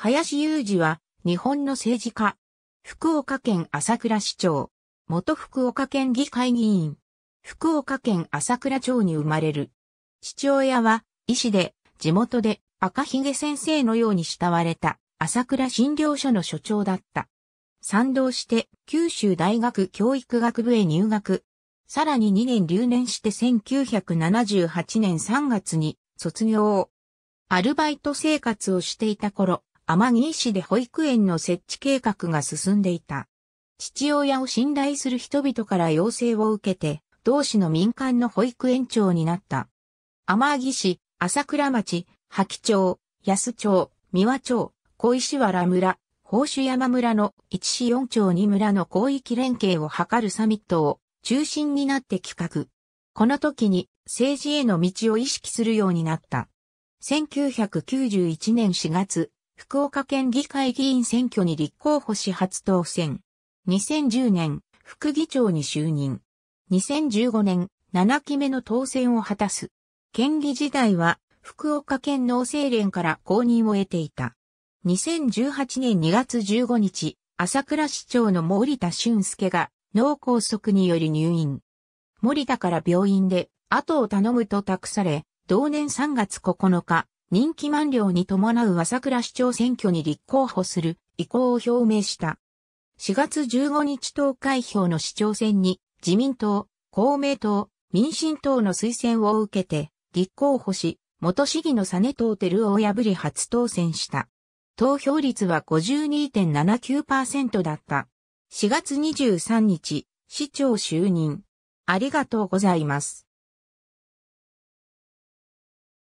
林雄二は、日本の政治家。福岡県朝倉市長。元福岡県議会議員。福岡県朝倉町に生まれる。父親は、医師で、地元で、赤ひげ先生のように慕われた、朝倉診療所の所長だった。賛同して、九州大学教育学部へ入学。さらに2年留年して1978年3月に卒業アルバイト生活をしていた頃、天城市で保育園の設置計画が進んでいた。父親を信頼する人々から要請を受けて、同市の民間の保育園長になった。天城市、朝倉町、白木町、安町、三和町、小石原村、宝珠山村の1市4町2村の広域連携を図るサミットを中心になって企画。この時に政治への道を意識するようになった。1991年4月、福岡県議会議員選挙に立候補し初当選。2010年、副議長に就任。2015年、7期目の当選を果たす。県議時代は、福岡県農政連から公認を得ていた。2018年2月15日、朝倉市長の森田俊介が脳梗塞により入院。森田から病院で後を頼むと託され、同年3月9日、任期満了に伴う朝倉市長選挙に立候補する意向を表明した。4月15日投開票の市長選に自民党、公明党、民進党の推薦を受けて立候補し、元市議のサネトーテルを破り初当選した。投票率は52.79%だった。4月23日、市長就任。ありがとうございます。